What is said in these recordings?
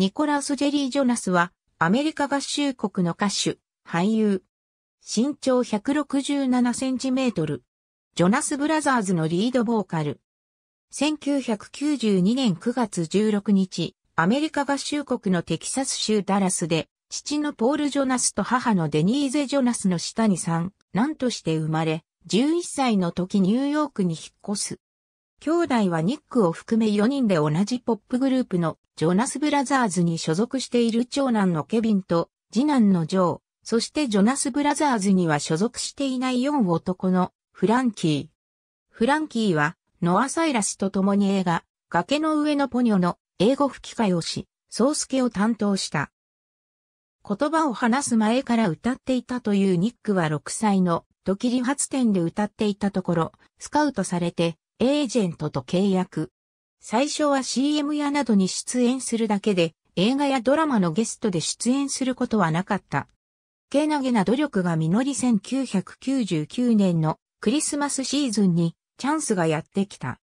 ニコラウス・ジェリー・ジョナスは、アメリカ合衆国の歌手、俳優。身長167センチメートル。ジョナス・ブラザーズのリードボーカル。1992年9月16日、アメリカ合衆国のテキサス州ダラスで、父のポール・ジョナスと母のデニーゼ・ジョナスの下に3、男として生まれ、11歳の時ニューヨークに引っ越す。兄弟はニックを含め4人で同じポップグループのジョナスブラザーズに所属している長男のケビンと次男のジョー、そしてジョナスブラザーズには所属していない4男のフランキー。フランキーはノア・サイラスと共に映画、崖の上のポニョの英語吹き替えをし、ソースケを担当した。言葉を話す前から歌っていたというニックは6歳の時理発展で歌っていたところ、スカウトされてエージェントと契約。最初は CM 屋などに出演するだけで、映画やドラマのゲストで出演することはなかった。けなげな努力が実り1999年のクリスマスシーズンにチャンスがやってきた。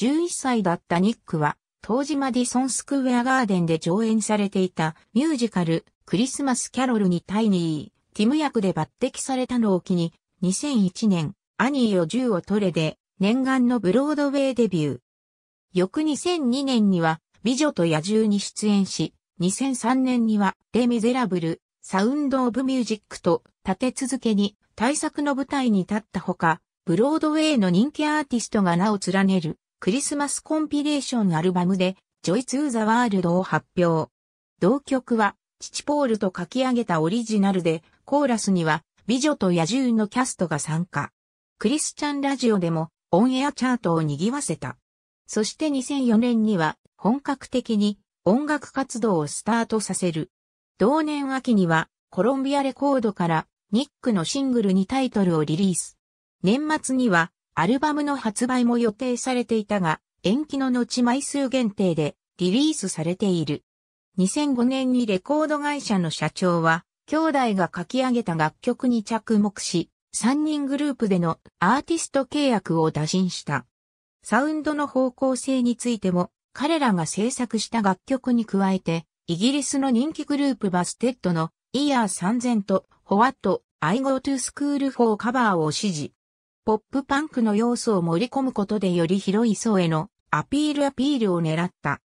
11歳だったニックは、当時マディソンスクウェアガーデンで上演されていたミュージカル、クリスマスキャロルにタイニー、ティム役で抜擢されたのを機に、2001年、アニーを銃を取れで、念願のブロードウェイデビュー。翌2002年には、美女と野獣に出演し、2003年には、レ・ミゼラブル、サウンド・オブ・ミュージックと立て続けに大作の舞台に立ったほか、ブロードウェイの人気アーティストが名を連ねるクリスマスコンピレーションアルバムで、ジョイ・ツー・ザ・ワールドを発表。同曲は、父ポールと書き上げたオリジナルで、コーラスには、美女と野獣のキャストが参加。クリスチャンラジオでも、オンエアチャートを賑わせた。そして2004年には本格的に音楽活動をスタートさせる。同年秋にはコロンビアレコードからニックのシングルにタイトルをリリース。年末にはアルバムの発売も予定されていたが、延期の後枚数限定でリリースされている。2005年にレコード会社の社長は、兄弟が書き上げた楽曲に着目し、3人グループでのアーティスト契約を打診した。サウンドの方向性についても、彼らが制作した楽曲に加えて、イギリスの人気グループバステッドのイヤー3000とホワット I go to school for カバーを支持。ポップパンクの要素を盛り込むことでより広い層へのアピールアピールを狙った。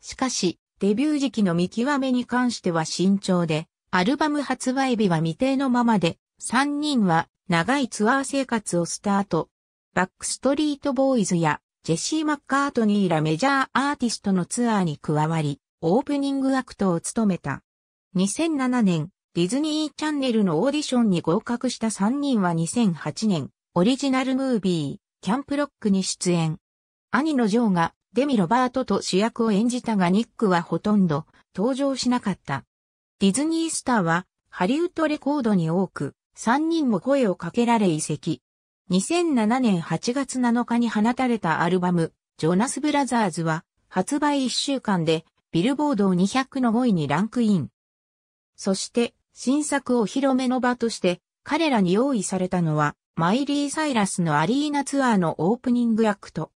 しかし、デビュー時期の見極めに関しては慎重で、アルバム発売日は未定のままで、3人は長いツアー生活をスタート。バックストリートボーイズやジェシー・マッカートニーらメジャーアーティストのツアーに加わり、オープニングアクトを務めた。2007年、ディズニーチャンネルのオーディションに合格した3人は2008年、オリジナルムービー、キャンプロックに出演。兄のジョーがデミ・ロバートと主役を演じたがニックはほとんど登場しなかった。ディズニースターはハリウッドレコードに多く3人も声をかけられ移籍。2007年8月7日に放たれたアルバム、ジョナス・ブラザーズは、発売1週間で、ビルボード200の5位にランクイン。そして、新作を披露目の場として、彼らに用意されたのは、マイリー・サイラスのアリーナツアーのオープニングアクト。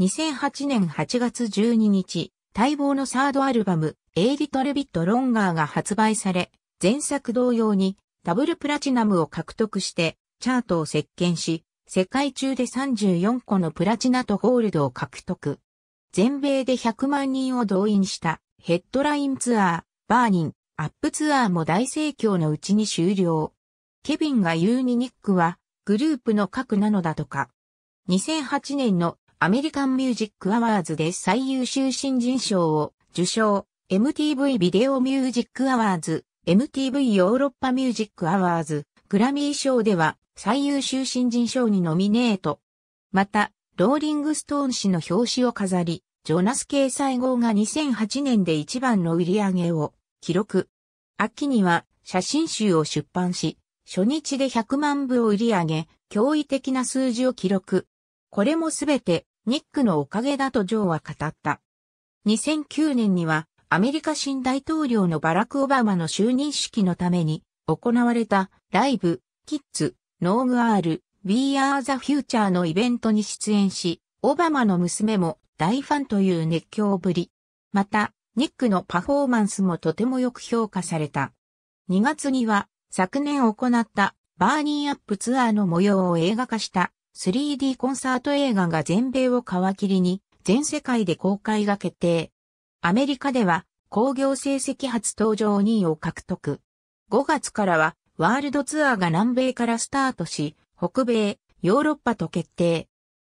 2008年8月12日、待望のサードアルバム、エイリトルビット・ロンガーが発売され、前作同様にダブルプラチナムを獲得して、チャートを席巻し、世界中で34個のプラチナとゴールドを獲得。全米で100万人を動員したヘッドラインツアー、バーニン、アップツアーも大盛況のうちに終了。ケビンが言うにニックはグループの核なのだとか。2008年のアメリカンミュージックアワーズで最優秀新人賞を受賞。MTV ビデオミュージックアワーズ MTV ヨーロッパミュージックアワーズ、グラミー賞では最優秀新人賞にノミネート。また、ローリングストーン誌の表紙を飾り、ジョナス掲載号が2008年で一番の売り上げを記録。秋には写真集を出版し、初日で100万部を売り上げ、驚異的な数字を記録。これもすべてニックのおかげだとジョーは語った。2009年にはアメリカ新大統領のバラク・オバマの就任式のために行われたライブ、キッズ、ノーグ・アール、We Are the Future のイベントに出演し、オバマの娘も大ファンという熱狂ぶり。また、ニックのパフォーマンスもとてもよく評価された。2月には、昨年行ったバーニーアップツアーの模様を映画化した 3D コンサート映画が全米を皮切りに全世界で公開が決定。アメリカでは工業成績初登場2位を獲得。5月からはワールドツアーが南米からスタートし、北米、ヨーロッパと決定。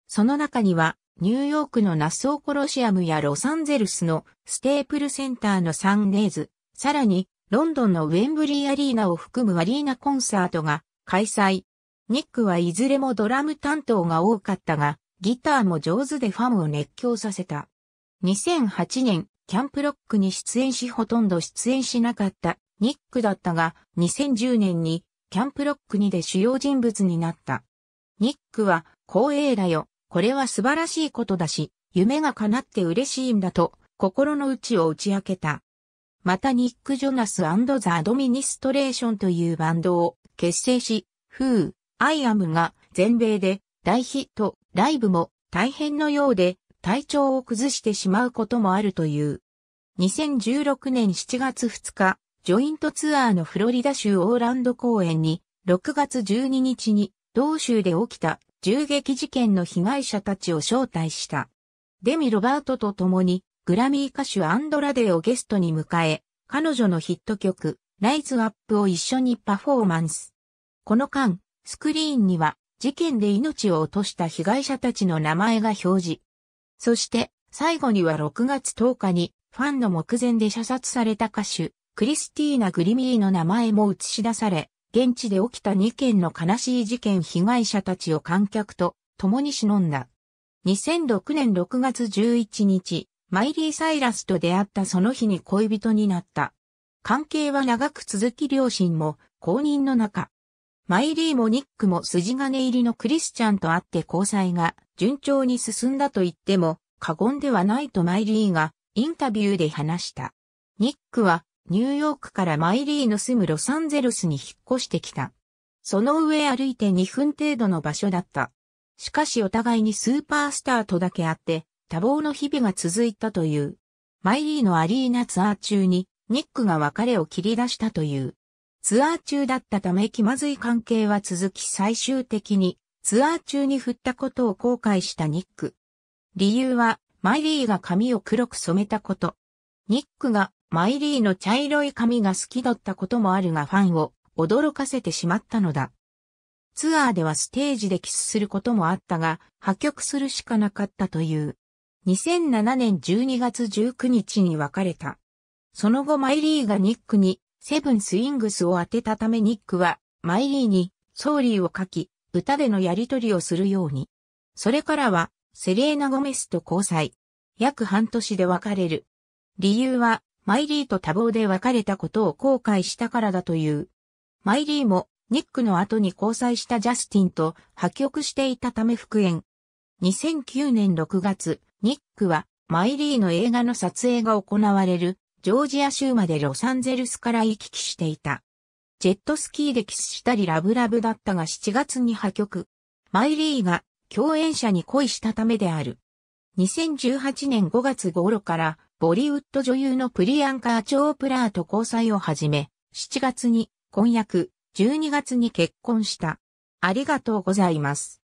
その中には、ニューヨークのナッソーコロシアムやロサンゼルスのステープルセンターのサンデーズ、さらにロンドンのウェンブリーアリーナを含むアリーナコンサートが開催。ニックはいずれもドラム担当が多かったが、ギターも上手でファンを熱狂させた。2008年、キャンプロックに出演しほとんど出演しなかったニックだったが、2010年にキャンプロックにで主要人物になった。ニックは、光栄だよ。これは素晴らしいことだし、夢が叶って嬉しいんだと、心の内を打ち明けた。またニック・ジョナスザ・アドミニストレーションというバンドを結成し、フー、アイアムが全米で大ヒット、ライブも大変のようで体調を崩してしまうこともあるという。2016年7月2日、ジョイントツアーのフロリダ州オーランド公園に、6月12日に、同州で起きた銃撃事件の被害者たちを招待した。デミ・ロバートと共に、グラミー歌手アンドラデーをゲストに迎え、彼女のヒット曲、ライズアップを一緒にパフォーマンス。この間、スクリーンには、事件で命を落とした被害者たちの名前が表示そして、最後には6月10日に、ファンの目前で射殺された歌手、クリスティーナ・グリミーの名前も映し出され、現地で起きた2件の悲しい事件被害者たちを観客と共に忍んだ。2006年6月11日、マイリー・サイラスと出会ったその日に恋人になった。関係は長く続き両親も公認の中、マイリーもニックも筋金入りのクリスチャンとあって交際が順調に進んだと言っても過言ではないとマイリーがインタビューで話した。ニックはニューヨークからマイリーの住むロサンゼルスに引っ越してきた。その上歩いて2分程度の場所だった。しかしお互いにスーパースターとだけあって、多忙の日々が続いたという。マイリーのアリーナツアー中に、ニックが別れを切り出したという。ツアー中だったため気まずい関係は続き最終的にツアー中に振ったことを後悔したニック。理由はマイリーが髪を黒く染めたこと。ニックがマイリーの茶色い髪が好きだったこともあるがファンを驚かせてしまったのだ。ツアーではステージでキスすることもあったが、破局するしかなかったという。2007年12月19日に別れた。その後マイリーがニックにセブンスイングスを当てたためニックは、マイリーに、ソーリーを書き、歌でのやりとりをするように。それからは、セレーナ・ゴメスと交際。約半年で別れる。理由は、マイリーと多忙で別れたことを後悔したからだという。マイリーも、ニックの後に交際したジャスティンと破局していたため復縁。2009年6月、ニックは、マイリーの映画の撮影が行われるジョージア州までロサンゼルスから行き来していた。ジェットスキーでキスしたりラブラブだったが7月に破局。マイリーが共演者に恋したためである。2018年5月頃からボリウッド女優のプリアンカー・チョープラーと交際を始め、7月に婚約、12月に結婚した。ありがとうございます。